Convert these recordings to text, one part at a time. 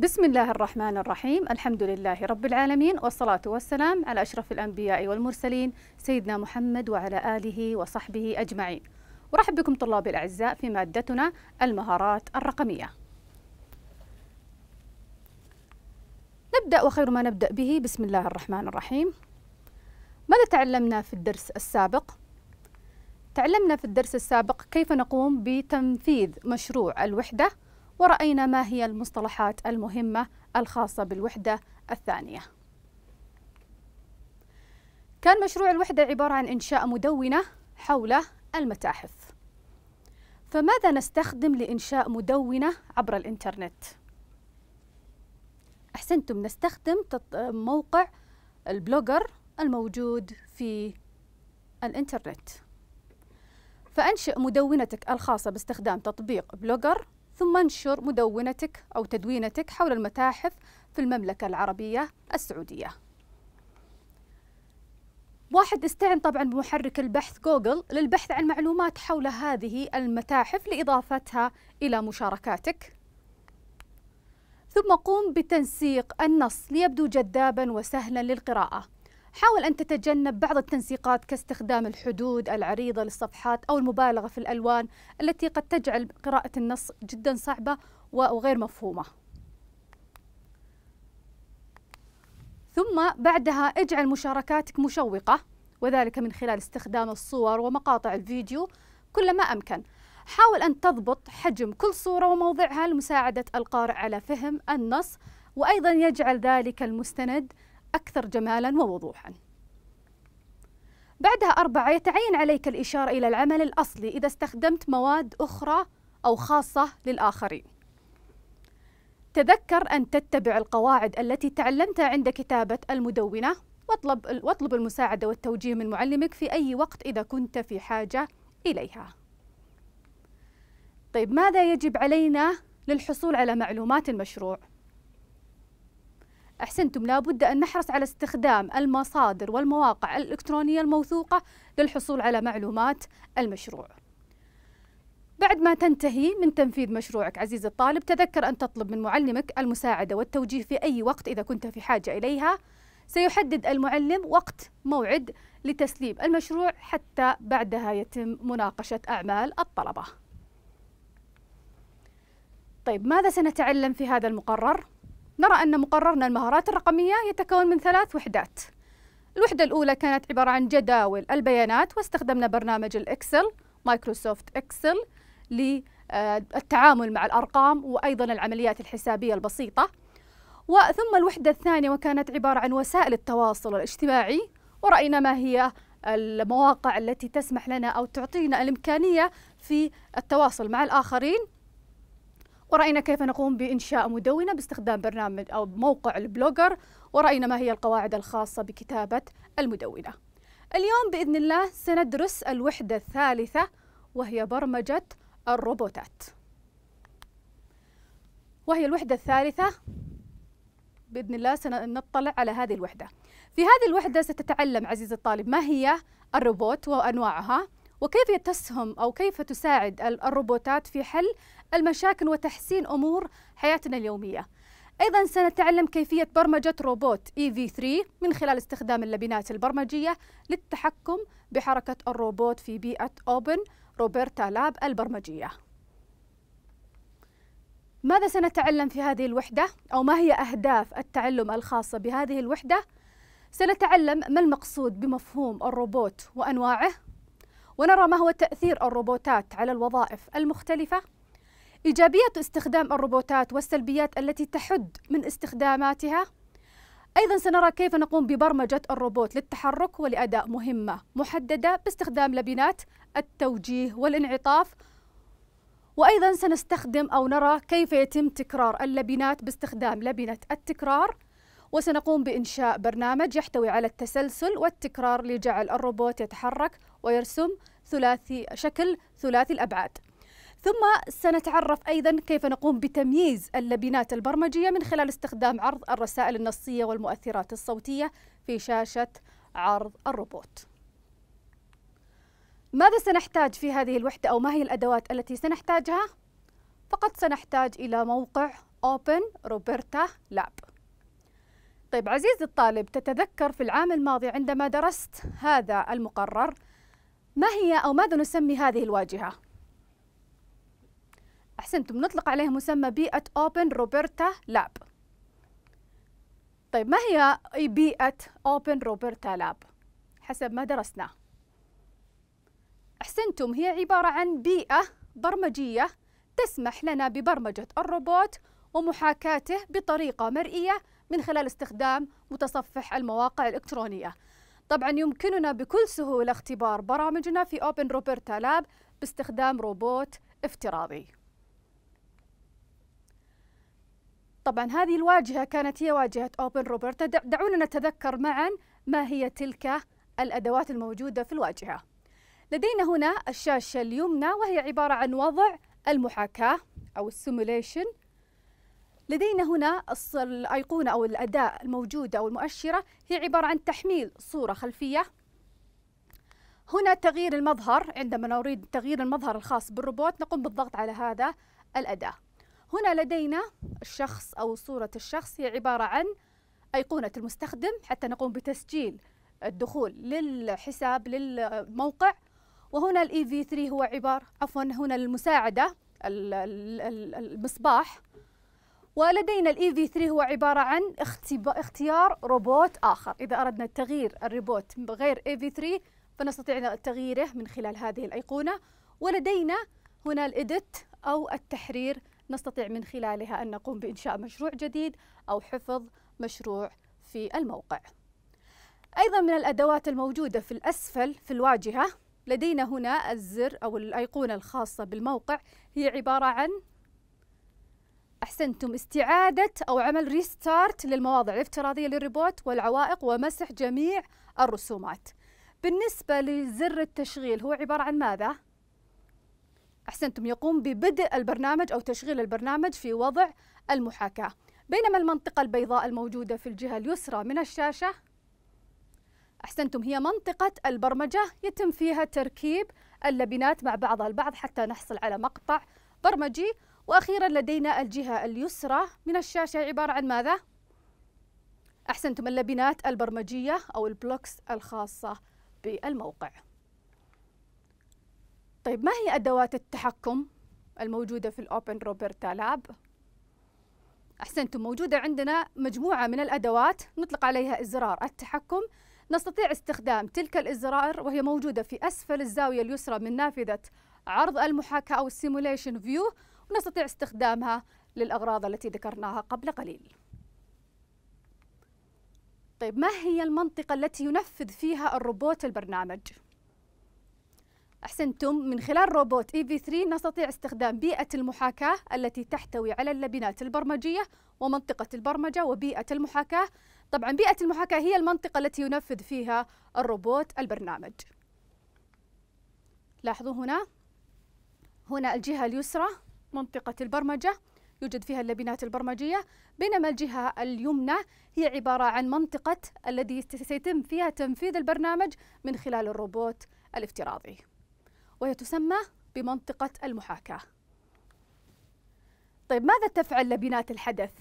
بسم الله الرحمن الرحيم الحمد لله رب العالمين والصلاة والسلام على أشرف الأنبياء والمرسلين سيدنا محمد وعلى آله وصحبه أجمعين ورحب بكم طلابي الأعزاء في مادتنا المهارات الرقمية نبدأ وخير ما نبدأ به بسم الله الرحمن الرحيم ماذا تعلمنا في الدرس السابق؟ تعلمنا في الدرس السابق كيف نقوم بتنفيذ مشروع الوحدة ورأينا ما هي المصطلحات المهمة الخاصة بالوحدة الثانية كان مشروع الوحدة عبارة عن إنشاء مدونة حول المتاحف فماذا نستخدم لإنشاء مدونة عبر الإنترنت؟ أحسنتم نستخدم موقع البلوجر الموجود في الإنترنت فأنشئ مدونتك الخاصة باستخدام تطبيق بلوجر ثم انشر مدونتك أو تدوينتك حول المتاحف في المملكة العربية السعودية واحد استعن طبعا بمحرك البحث جوجل للبحث عن معلومات حول هذه المتاحف لإضافتها إلى مشاركاتك ثم قم بتنسيق النص ليبدو جذابا وسهلا للقراءة حاول أن تتجنب بعض التنسيقات كاستخدام الحدود العريضة للصفحات أو المبالغة في الألوان التي قد تجعل قراءة النص جدا صعبة وغير مفهومة ثم بعدها اجعل مشاركاتك مشوقة وذلك من خلال استخدام الصور ومقاطع الفيديو كلما أمكن حاول أن تضبط حجم كل صورة وموضعها لمساعدة القارئ على فهم النص وأيضا يجعل ذلك المستند أكثر جمالا ووضوحا بعدها أربعة يتعين عليك الإشارة إلى العمل الأصلي إذا استخدمت مواد أخرى أو خاصة للآخرين تذكر أن تتبع القواعد التي تعلمتها عند كتابة المدونة واطلب, واطلب المساعدة والتوجيه من معلمك في أي وقت إذا كنت في حاجة إليها طيب ماذا يجب علينا للحصول على معلومات المشروع؟ أحسنتم لابد أن نحرص على استخدام المصادر والمواقع الإلكترونية الموثوقة للحصول على معلومات المشروع بعد ما تنتهي من تنفيذ مشروعك عزيزي الطالب تذكر أن تطلب من معلمك المساعدة والتوجيه في أي وقت إذا كنت في حاجة إليها سيحدد المعلم وقت موعد لتسليم المشروع حتى بعدها يتم مناقشة أعمال الطلبة طيب ماذا سنتعلم في هذا المقرر؟ نرى أن مقررنا المهارات الرقمية يتكون من ثلاث وحدات الوحدة الأولى كانت عبارة عن جداول البيانات واستخدمنا برنامج الإكسل مايكروسوفت إكسل للتعامل مع الأرقام وأيضا العمليات الحسابية البسيطة وثم الوحدة الثانية وكانت عبارة عن وسائل التواصل الاجتماعي ورأينا ما هي المواقع التي تسمح لنا أو تعطينا الإمكانية في التواصل مع الآخرين ورأينا كيف نقوم بإنشاء مدونة باستخدام برنامج أو موقع البلوجر ورأينا ما هي القواعد الخاصة بكتابة المدونة اليوم بإذن الله سندرس الوحدة الثالثة وهي برمجة الروبوتات وهي الوحدة الثالثة بإذن الله سنطلع على هذه الوحدة في هذه الوحدة ستتعلم عزيزي الطالب ما هي الروبوت وأنواعها وكيف تسهم أو كيف تساعد الروبوتات في حل المشاكل وتحسين أمور حياتنا اليومية أيضا سنتعلم كيفية برمجة روبوت EV3 من خلال استخدام اللبنات البرمجية للتحكم بحركة الروبوت في بيئة أوبن روبرتا لاب البرمجية ماذا سنتعلم في هذه الوحدة؟ أو ما هي أهداف التعلم الخاصة بهذه الوحدة؟ سنتعلم ما المقصود بمفهوم الروبوت وأنواعه ونرى ما هو تأثير الروبوتات على الوظائف المختلفة إيجابية استخدام الروبوتات والسلبيات التي تحد من استخداماتها أيضا سنرى كيف نقوم ببرمجة الروبوت للتحرك ولأداء مهمة محددة باستخدام لبنات التوجيه والانعطاف وأيضا سنستخدم أو نرى كيف يتم تكرار اللبنات باستخدام لبنة التكرار وسنقوم بإنشاء برنامج يحتوي على التسلسل والتكرار لجعل الروبوت يتحرك ويرسم ثلاثي شكل ثلاثي الأبعاد ثم سنتعرف أيضا كيف نقوم بتمييز اللبنات البرمجية من خلال استخدام عرض الرسائل النصية والمؤثرات الصوتية في شاشة عرض الروبوت ماذا سنحتاج في هذه الوحدة أو ما هي الأدوات التي سنحتاجها؟ فقط سنحتاج إلى موقع Open Roberta Lab طيب عزيزي الطالب تتذكر في العام الماضي عندما درست هذا المقرر ما هي أو ماذا نسمي هذه الواجهة؟ أحسنتم نطلق عليه مسمى بيئة أوبن روبرتا لاب طيب ما هي بيئة أوبن روبرتا لاب حسب ما درسناه أحسنتم هي عبارة عن بيئة برمجية تسمح لنا ببرمجة الروبوت ومحاكاته بطريقة مرئية من خلال استخدام متصفح المواقع الإلكترونية طبعا يمكننا بكل سهولة اختبار برامجنا في أوبن روبرتا لاب باستخدام روبوت افتراضي طبعا هذه الواجهة كانت هي واجهة أوبن روبرت دعونا نتذكر معا ما هي تلك الأدوات الموجودة في الواجهة لدينا هنا الشاشة اليمنى وهي عبارة عن وضع المحاكاة أو السيموليشن لدينا هنا الأيقونة أو الأداة الموجودة أو المؤشرة هي عبارة عن تحميل صورة خلفية هنا تغيير المظهر عندما نريد تغيير المظهر الخاص بالروبوت نقوم بالضغط على هذا الأداة هنا لدينا الشخص أو صورة الشخص هي عبارة عن أيقونة المستخدم حتى نقوم بتسجيل الدخول للحساب للموقع وهنا الاي في 3 هو عبارة عفوا هنا المساعدة المصباح ولدينا الاي في 3 هو عبارة عن اختيار روبوت آخر إذا أردنا تغيير الروبوت غير اي e في 3 فنستطيع تغييره من خلال هذه الأيقونة ولدينا هنا الإدت أو التحرير نستطيع من خلالها أن نقوم بإنشاء مشروع جديد أو حفظ مشروع في الموقع أيضا من الأدوات الموجودة في الأسفل في الواجهة لدينا هنا الزر أو الأيقونة الخاصة بالموقع هي عبارة عن أحسنتم استعادة أو عمل ريستارت للمواضع الافتراضية للريبوت والعوائق ومسح جميع الرسومات بالنسبة لزر التشغيل هو عبارة عن ماذا؟ أحسنتم يقوم ببدء البرنامج أو تشغيل البرنامج في وضع المحاكاة بينما المنطقة البيضاء الموجودة في الجهة اليسرى من الشاشة أحسنتم هي منطقة البرمجة يتم فيها تركيب اللبنات مع بعضها البعض حتى نحصل على مقطع برمجي وأخيرا لدينا الجهة اليسرى من الشاشة عبارة عن ماذا؟ أحسنتم اللبنات البرمجية أو البلوكس الخاصة بالموقع طيب ما هي أدوات التحكم الموجودة في الأوبن روبرتا لاب؟ أحسنتم موجودة عندنا مجموعة من الأدوات نطلق عليها إزرار التحكم نستطيع استخدام تلك الأزرار وهي موجودة في أسفل الزاوية اليسرى من نافذة عرض المحاكاة أو السيموليشن فيو ونستطيع استخدامها للأغراض التي ذكرناها قبل قليل طيب ما هي المنطقة التي ينفذ فيها الروبوت البرنامج؟ أحسنتم من خلال روبوت اي في 3 نستطيع استخدام بيئة المحاكاة التي تحتوي على اللبنات البرمجية ومنطقة البرمجة وبيئة المحاكاة طبعا بيئة المحاكاة هي المنطقة التي ينفذ فيها الروبوت البرنامج لاحظوا هنا هنا الجهة اليسرى منطقة البرمجة يوجد فيها اللبنات البرمجية بينما الجهة اليمنى هي عبارة عن منطقة الذي سيتم فيها تنفيذ البرنامج من خلال الروبوت الافتراضي وهي تسمى بمنطقة المحاكاة طيب ماذا تفعل لبنات الحدث؟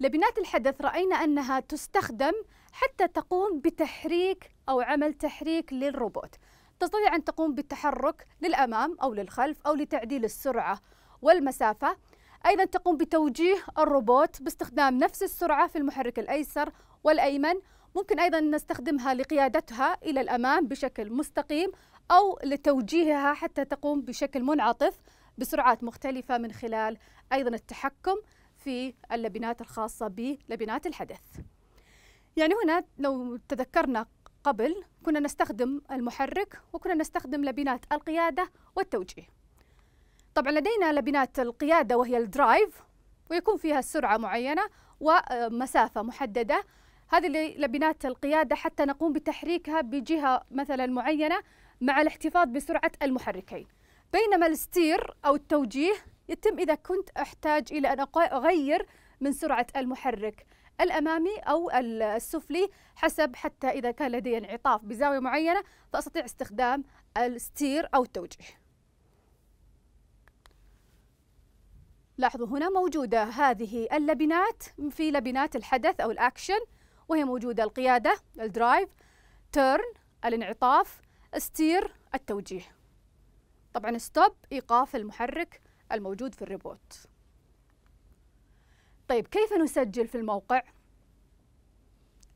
لبنات الحدث رأينا أنها تستخدم حتى تقوم بتحريك أو عمل تحريك للروبوت تستطيع أن تقوم بالتحرك للأمام أو للخلف أو لتعديل السرعة والمسافة أيضا تقوم بتوجيه الروبوت باستخدام نفس السرعة في المحرك الأيسر والأيمن ممكن أيضا نستخدمها لقيادتها إلى الأمام بشكل مستقيم أو لتوجيهها حتى تقوم بشكل منعطف بسرعات مختلفة من خلال أيضا التحكم في اللبنات الخاصة بلبنات الحدث يعني هنا لو تذكرنا قبل كنا نستخدم المحرك وكنا نستخدم لبنات القيادة والتوجيه طبعا لدينا لبنات القيادة وهي الدرايف ويكون فيها سرعة معينة ومسافة محددة هذه لبنات القيادة حتى نقوم بتحريكها بجهة مثلا معينة مع الاحتفاظ بسرعة المحركين بينما الستير أو التوجيه يتم إذا كنت أحتاج إلى أن أغير من سرعة المحرك الأمامي أو السفلي حسب حتى إذا كان لدي انعطاف بزاوية معينة فأستطيع استخدام الستير أو التوجيه لاحظوا هنا موجودة هذه اللبنات في لبنات الحدث أو الأكشن وهي موجودة القيادة الدرايف تيرن الانعطاف استير التوجيه طبعا ستوب إيقاف المحرك الموجود في الريبوت طيب كيف نسجل في الموقع؟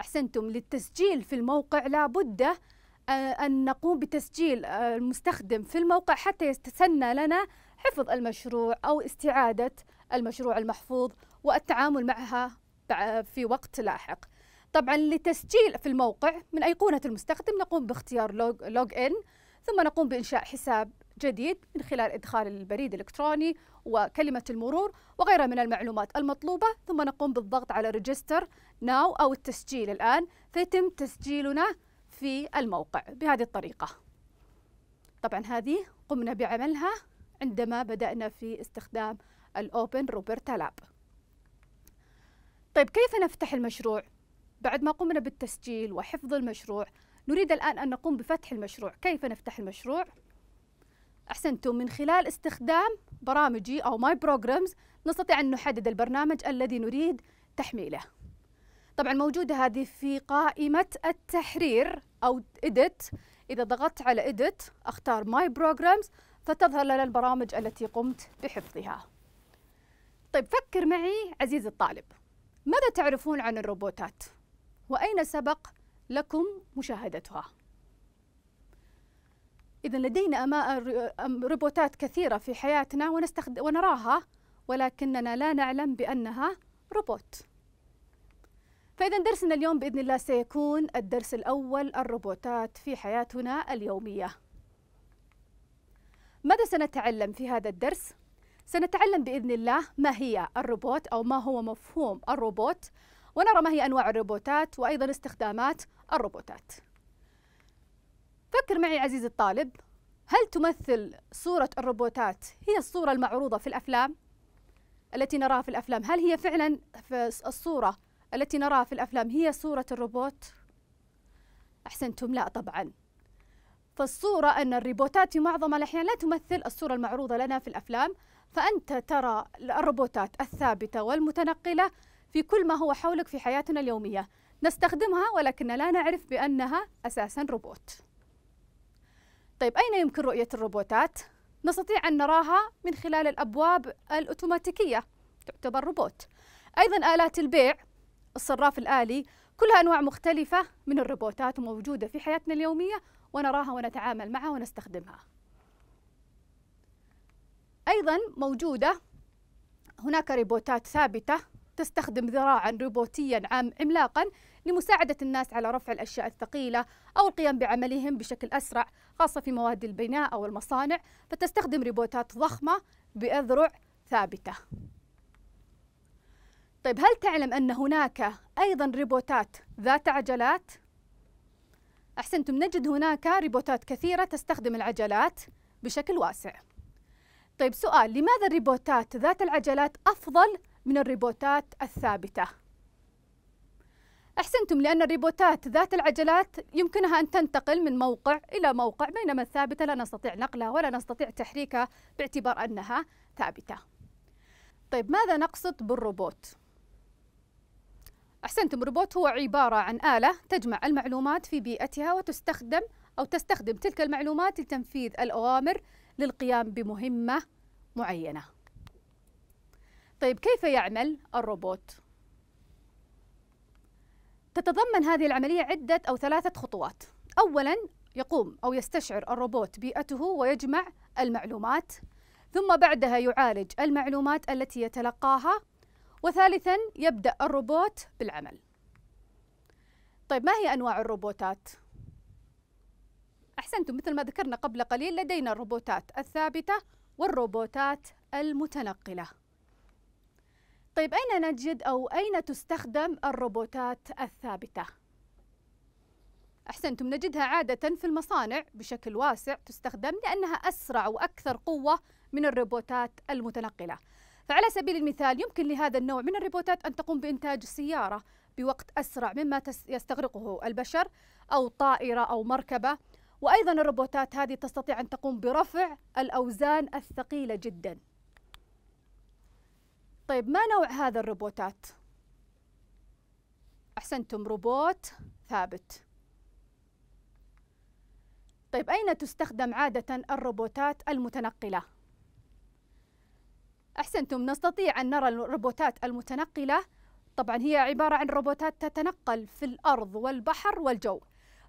أحسنتم للتسجيل في الموقع لابد آه، أن نقوم بتسجيل آه، المستخدم في الموقع حتى يتسنى لنا حفظ المشروع أو استعادة المشروع المحفوظ والتعامل معها في وقت لاحق طبعا لتسجيل في الموقع من أيقونة المستخدم نقوم باختيار لوج, إن ثم نقوم بإنشاء حساب جديد من خلال إدخال البريد الإلكتروني وكلمة المرور وغيرها من المعلومات المطلوبة ثم نقوم بالضغط على ريجستر ناو أو التسجيل الآن فيتم تسجيلنا في الموقع بهذه الطريقة طبعا هذه قمنا بعملها عندما بدأنا في استخدام الأوبن روبرتا لاب طيب كيف نفتح المشروع؟ بعد ما قمنا بالتسجيل وحفظ المشروع نريد الآن أن نقوم بفتح المشروع كيف نفتح المشروع؟ أحسنتم من خلال استخدام برامجي أو ماي بروجرامز نستطيع أن نحدد البرنامج الذي نريد تحميله طبعا موجودة هذه في قائمة التحرير أو إدت إذا ضغطت على إدت أختار ماي بروجرامز فتظهر لنا البرامج التي قمت بحفظها طيب فكر معي عزيزي الطالب ماذا تعرفون عن الروبوتات؟ وأين سبق لكم مشاهدتها إذا لدينا روبوتات كثيرة في حياتنا ونستخد... ونراها ولكننا لا نعلم بأنها روبوت فإذا درسنا اليوم بإذن الله سيكون الدرس الأول الروبوتات في حياتنا اليومية ماذا سنتعلم في هذا الدرس؟ سنتعلم بإذن الله ما هي الروبوت أو ما هو مفهوم الروبوت ونرى ما هي أنواع الروبوتات وأيضا استخدامات الروبوتات فكر معي عزيزي الطالب هل تمثل صورة الروبوتات هي الصورة المعروضة في الأفلام التي نراها في الأفلام هل هي فعلا في الصورة التي نراها في الأفلام هي صورة الروبوت أحسنتم لا طبعا فالصورة أن الروبوتات في معظم الأحيان لا تمثل الصورة المعروضة لنا في الأفلام فأنت ترى الروبوتات الثابتة والمتنقلة في كل ما هو حولك في حياتنا اليومية نستخدمها ولكن لا نعرف بأنها أساسا روبوت طيب أين يمكن رؤية الروبوتات؟ نستطيع أن نراها من خلال الأبواب الأوتوماتيكية تعتبر روبوت أيضا آلات البيع الصراف الآلي كلها أنواع مختلفة من الروبوتات وموجودة في حياتنا اليومية ونراها ونتعامل معها ونستخدمها أيضا موجودة هناك روبوتات ثابتة تستخدم ذراعا روبوتيا عام عملاقا لمساعدة الناس على رفع الأشياء الثقيلة أو القيام بعملهم بشكل أسرع خاصة في مواد البناء أو المصانع فتستخدم روبوتات ضخمة بأذرع ثابتة طيب هل تعلم أن هناك أيضا روبوتات ذات عجلات؟ أحسنتم نجد هناك روبوتات كثيرة تستخدم العجلات بشكل واسع طيب سؤال لماذا الروبوتات ذات العجلات أفضل من الريبوتات الثابتة أحسنتم لأن الريبوتات ذات العجلات يمكنها أن تنتقل من موقع إلى موقع بينما الثابتة لا نستطيع نقلها ولا نستطيع تحريكها باعتبار أنها ثابتة طيب ماذا نقصد بالروبوت؟ أحسنتم الروبوت هو عبارة عن آلة تجمع المعلومات في بيئتها وتستخدم أو تستخدم تلك المعلومات لتنفيذ الأوامر للقيام بمهمة معينة طيب كيف يعمل الروبوت؟ تتضمن هذه العملية عدة أو ثلاثة خطوات أولا يقوم أو يستشعر الروبوت بيئته ويجمع المعلومات ثم بعدها يعالج المعلومات التي يتلقاها وثالثا يبدأ الروبوت بالعمل طيب ما هي أنواع الروبوتات؟ أحسنتم مثل ما ذكرنا قبل قليل لدينا الروبوتات الثابتة والروبوتات المتنقلة طيب أين نجد أو أين تستخدم الروبوتات الثابتة؟ أحسنتم نجدها عادة في المصانع بشكل واسع تستخدم لأنها أسرع وأكثر قوة من الروبوتات المتنقلة فعلى سبيل المثال يمكن لهذا النوع من الروبوتات أن تقوم بإنتاج سيارة بوقت أسرع مما يستغرقه البشر أو طائرة أو مركبة وأيضا الروبوتات هذه تستطيع أن تقوم برفع الأوزان الثقيلة جدا طيب ما نوع هذا الروبوتات؟ أحسنتم روبوت ثابت طيب أين تستخدم عادة الروبوتات المتنقلة؟ أحسنتم نستطيع أن نرى الروبوتات المتنقلة طبعا هي عبارة عن روبوتات تتنقل في الأرض والبحر والجو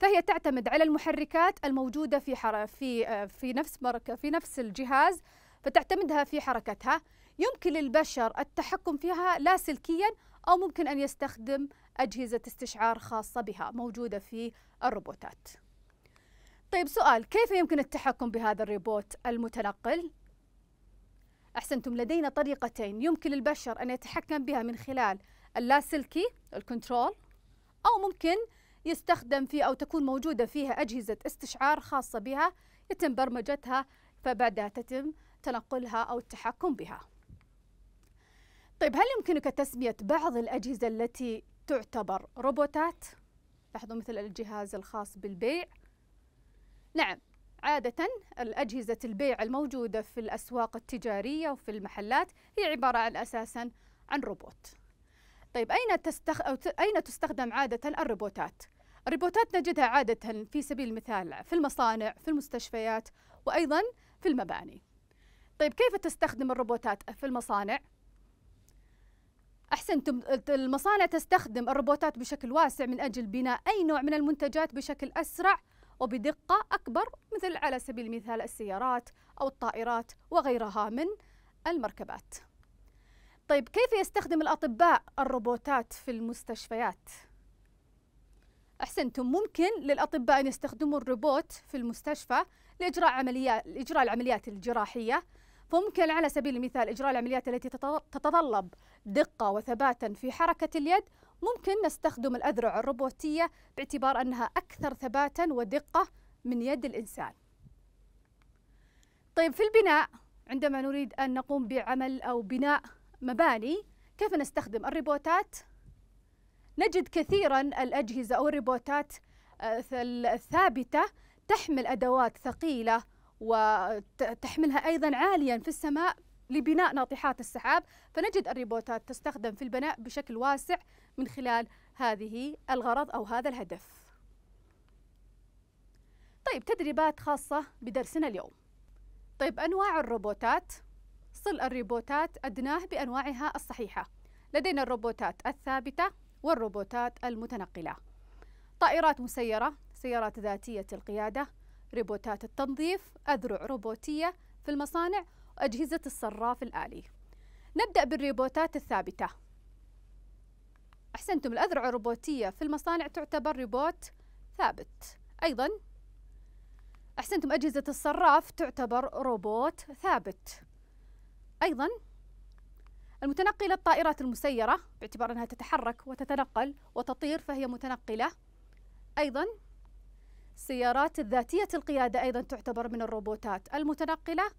فهي تعتمد على المحركات الموجودة في في آه، في نفس في نفس الجهاز فتعتمدها في حركتها يمكن للبشر التحكم فيها لاسلكيا أو ممكن أن يستخدم أجهزة استشعار خاصة بها موجودة في الروبوتات طيب سؤال كيف يمكن التحكم بهذا الروبوت المتنقل؟ أحسنتم لدينا طريقتين يمكن للبشر أن يتحكم بها من خلال اللاسلكي الكنترول أو ممكن يستخدم فيه أو تكون موجودة فيها أجهزة استشعار خاصة بها يتم برمجتها فبعدها تتم تنقلها أو التحكم بها طيب هل يمكنك تسمية بعض الأجهزة التي تعتبر روبوتات؟ لاحظوا مثل الجهاز الخاص بالبيع نعم عادة الأجهزة البيع الموجودة في الأسواق التجارية وفي المحلات هي عبارة عن أساسا عن روبوت طيب أين, تستخ... أو ت... أين تستخدم عادة الروبوتات؟ الروبوتات نجدها عادة في سبيل المثال في المصانع في المستشفيات وأيضا في المباني طيب كيف تستخدم الروبوتات في المصانع؟ أحسنتم المصانع تستخدم الروبوتات بشكل واسع من أجل بناء أي نوع من المنتجات بشكل أسرع وبدقة أكبر مثل على سبيل المثال السيارات أو الطائرات وغيرها من المركبات طيب كيف يستخدم الأطباء الروبوتات في المستشفيات؟ أحسنتم ممكن للأطباء أن يستخدموا الروبوت في المستشفى لإجراء عمليات لإجراء العمليات الجراحية ممكن على سبيل المثال إجراء العمليات التي تتطلب دقة وثباتا في حركة اليد ممكن نستخدم الأذرع الروبوتية باعتبار أنها أكثر ثباتا ودقة من يد الإنسان طيب في البناء عندما نريد أن نقوم بعمل أو بناء مباني كيف نستخدم الروبوتات؟ نجد كثيرا الأجهزة أو الروبوتات آه، الثابتة تحمل أدوات ثقيلة وتحملها أيضا عاليا في السماء لبناء ناطحات السحاب فنجد الريبوتات تستخدم في البناء بشكل واسع من خلال هذه الغرض أو هذا الهدف طيب تدريبات خاصة بدرسنا اليوم طيب أنواع الروبوتات صل الروبوتات أدناه بأنواعها الصحيحة لدينا الروبوتات الثابتة والروبوتات المتنقلة طائرات مسيرة سيارات ذاتية القيادة ريبوتات التنظيف أذرع روبوتية في المصانع وأجهزة الصراف الآلي نبدأ بالريبوتات الثابتة أحسنتم الأذرع الروبوتية في المصانع تعتبر ريبوت ثابت أيضا أحسنتم أجهزة الصراف تعتبر روبوت ثابت أيضا المتنقلة الطائرات المسيرة باعتبار أنها تتحرك وتتنقل وتطير فهي متنقلة أيضا السيارات الذاتية القيادة أيضا تعتبر من الروبوتات المتنقلة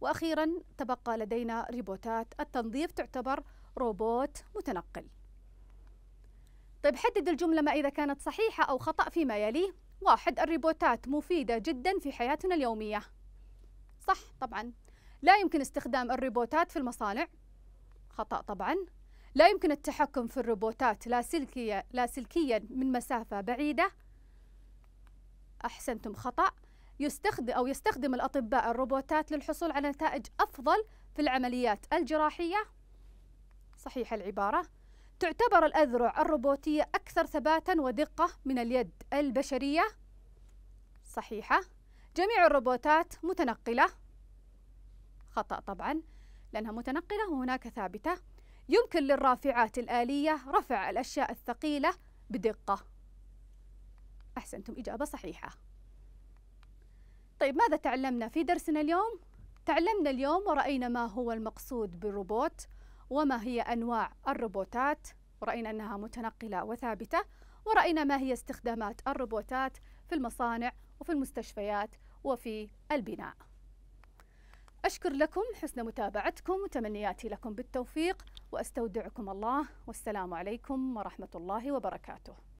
وأخيرا تبقى لدينا ريبوتات التنظيف تعتبر روبوت متنقل طيب حدد الجملة ما إذا كانت صحيحة أو خطأ فيما يلي واحد الروبوتات مفيدة جدا في حياتنا اليومية صح طبعا لا يمكن استخدام الروبوتات في المصانع خطأ طبعا لا يمكن التحكم في الروبوتات لاسلكيا لاسلكيا لا من مسافة بعيدة أحسنتم خطأ يستخدم أو يستخدم الأطباء الروبوتات للحصول على نتائج أفضل في العمليات الجراحية صحيح العبارة تعتبر الأذرع الروبوتية أكثر ثباتا ودقة من اليد البشرية صحيحة جميع الروبوتات متنقلة خطأ طبعا لأنها متنقلة وهناك ثابتة يمكن للرافعات الآلية رفع الأشياء الثقيلة بدقة أحسنتم إجابة صحيحة طيب ماذا تعلمنا في درسنا اليوم؟ تعلمنا اليوم ورأينا ما هو المقصود بالروبوت وما هي أنواع الروبوتات ورأينا أنها متنقلة وثابتة ورأينا ما هي استخدامات الروبوتات في المصانع وفي المستشفيات وفي البناء أشكر لكم حسن متابعتكم وتمنياتي لكم بالتوفيق وأستودعكم الله والسلام عليكم ورحمة الله وبركاته